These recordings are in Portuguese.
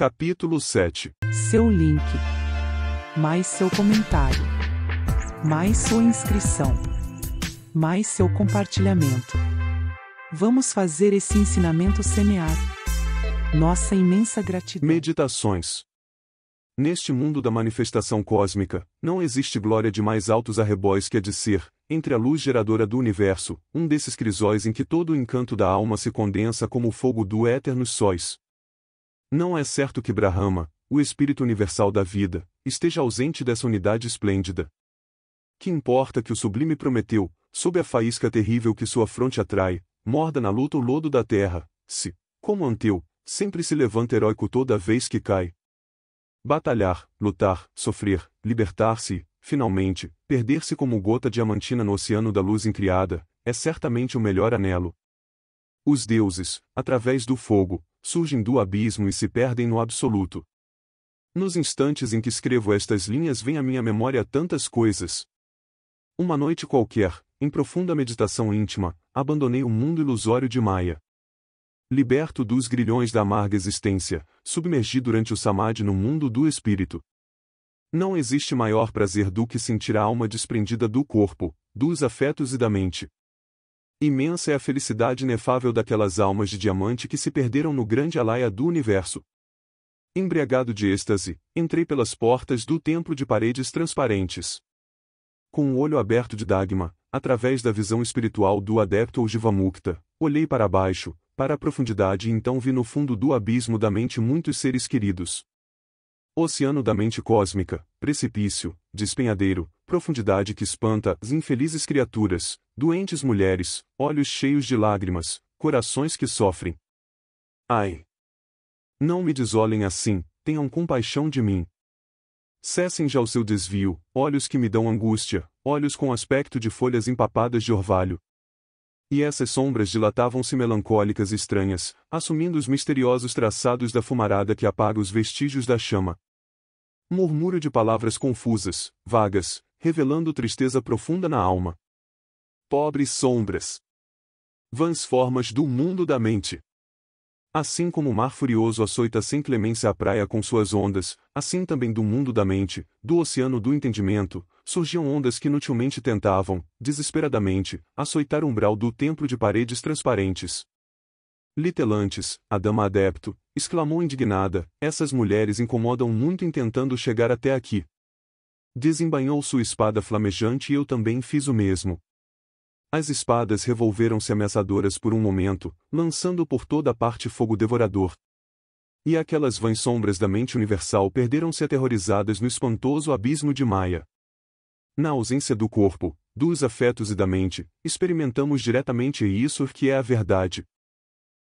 Capítulo 7 Seu link. Mais seu comentário. Mais sua inscrição. Mais seu compartilhamento. Vamos fazer esse ensinamento semear. Nossa imensa gratidão. Meditações. Neste mundo da manifestação cósmica, não existe glória de mais altos arrebóis que a de ser, entre a luz geradora do universo, um desses crisóis em que todo o encanto da alma se condensa como o fogo do éter nos sóis, não é certo que Brahma, o espírito universal da vida, esteja ausente dessa unidade esplêndida. Que importa que o sublime Prometeu, sob a faísca terrível que sua fronte atrai, morda na luta o lodo da terra, se, como Anteu, sempre se levanta heróico toda vez que cai. Batalhar, lutar, sofrer, libertar-se, finalmente, perder-se como gota diamantina no oceano da luz incriada, é certamente o melhor anelo. Os deuses, através do fogo, surgem do abismo e se perdem no absoluto. Nos instantes em que escrevo estas linhas vem à minha memória tantas coisas. Uma noite qualquer, em profunda meditação íntima, abandonei o mundo ilusório de Maia. Liberto dos grilhões da amarga existência, submergi durante o samadhi no mundo do espírito. Não existe maior prazer do que sentir a alma desprendida do corpo, dos afetos e da mente. Imensa é a felicidade inefável daquelas almas de diamante que se perderam no grande alaia do universo. Embriagado de êxtase, entrei pelas portas do templo de paredes transparentes. Com o olho aberto de Dagma, através da visão espiritual do adepto ou Jivamukta, olhei para baixo, para a profundidade e então vi no fundo do abismo da mente muitos seres queridos. Oceano da mente cósmica, precipício, despenhadeiro, profundidade que espanta as infelizes criaturas, doentes mulheres, olhos cheios de lágrimas, corações que sofrem. Ai! Não me desolem assim, tenham compaixão de mim. Cessem já o seu desvio, olhos que me dão angústia, olhos com aspecto de folhas empapadas de orvalho. E essas sombras dilatavam-se melancólicas e estranhas, assumindo os misteriosos traçados da fumarada que apaga os vestígios da chama. Murmúrio de palavras confusas, vagas, revelando tristeza profunda na alma. Pobres sombras. Vãs formas do mundo da mente. Assim como o mar furioso açoita sem clemência a praia com suas ondas, assim também do mundo da mente, do oceano do entendimento, surgiam ondas que inutilmente tentavam, desesperadamente, açoitar o umbral do templo de paredes transparentes. Litelantes, a dama adepto, exclamou indignada, essas mulheres incomodam muito em chegar até aqui. Desembainhou sua espada flamejante e eu também fiz o mesmo. As espadas revolveram-se ameaçadoras por um momento, lançando por toda parte fogo devorador. E aquelas vãs sombras da mente universal perderam-se aterrorizadas no espantoso abismo de Maia. Na ausência do corpo, dos afetos e da mente, experimentamos diretamente isso que é a verdade.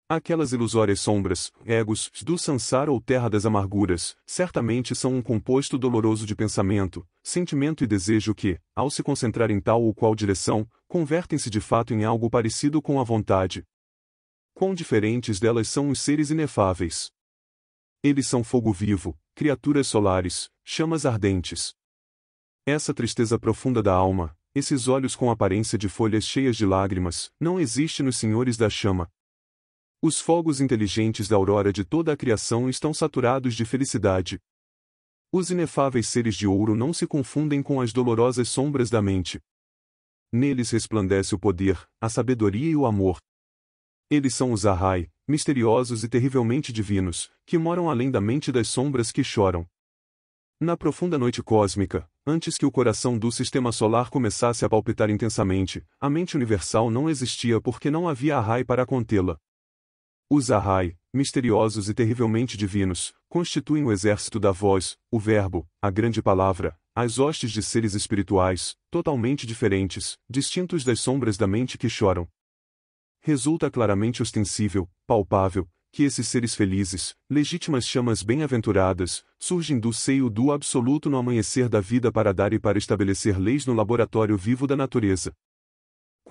Aquelas ilusórias sombras, egos, do sansar ou terra das amarguras, certamente são um composto doloroso de pensamento, sentimento e desejo que, ao se concentrar em tal ou qual direção, convertem-se de fato em algo parecido com a vontade. Quão diferentes delas são os seres inefáveis! Eles são fogo vivo, criaturas solares, chamas ardentes. Essa tristeza profunda da alma, esses olhos com aparência de folhas cheias de lágrimas, não existe nos senhores da chama, os fogos inteligentes da aurora de toda a criação estão saturados de felicidade. Os inefáveis seres de ouro não se confundem com as dolorosas sombras da mente. Neles resplandece o poder, a sabedoria e o amor. Eles são os Arrai, misteriosos e terrivelmente divinos, que moram além da mente das sombras que choram. Na profunda noite cósmica, antes que o coração do sistema solar começasse a palpitar intensamente, a mente universal não existia porque não havia Arrai para contê-la. Os Ahai, misteriosos e terrivelmente divinos, constituem o exército da voz, o verbo, a grande palavra, as hostes de seres espirituais, totalmente diferentes, distintos das sombras da mente que choram. Resulta claramente ostensível, palpável, que esses seres felizes, legítimas chamas bem-aventuradas, surgem do seio do absoluto no amanhecer da vida para dar e para estabelecer leis no laboratório vivo da natureza.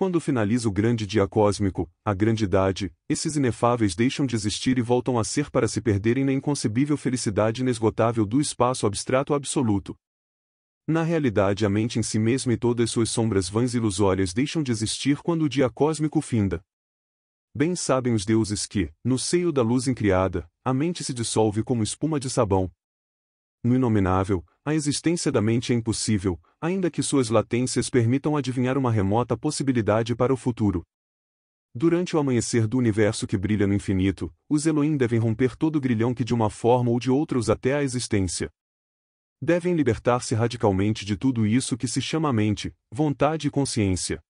Quando finaliza o grande dia cósmico, a grandidade, esses inefáveis deixam de existir e voltam a ser para se perderem na inconcebível felicidade inesgotável do espaço abstrato absoluto. Na realidade, a mente em si mesma e todas suas sombras vãs e ilusórias deixam de existir quando o dia cósmico finda. Bem sabem os deuses que, no seio da luz incriada, a mente se dissolve como espuma de sabão, no inominável, a existência da mente é impossível, ainda que suas latências permitam adivinhar uma remota possibilidade para o futuro. Durante o amanhecer do universo que brilha no infinito, os Elohim devem romper todo grilhão que de uma forma ou de outra os até à existência. Devem libertar-se radicalmente de tudo isso que se chama mente, vontade e consciência.